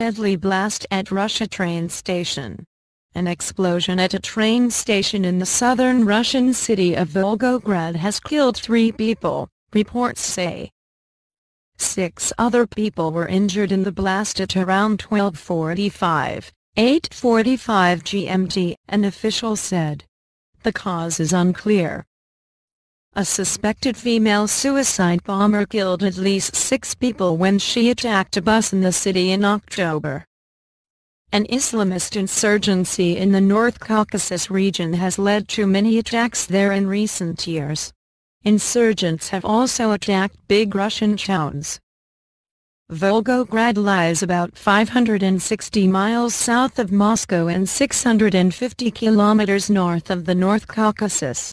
Deadly blast at Russia train station. An explosion at a train station in the southern Russian city of Volgograd has killed three people, reports say. Six other people were injured in the blast at around 1245, 845 GMT, an official said. The cause is unclear. A suspected female suicide bomber killed at least six people when she attacked a bus in the city in October. An Islamist insurgency in the North Caucasus region has led to many attacks there in recent years. Insurgents have also attacked big Russian towns. Volgograd lies about 560 miles south of Moscow and 650 kilometers north of the North Caucasus.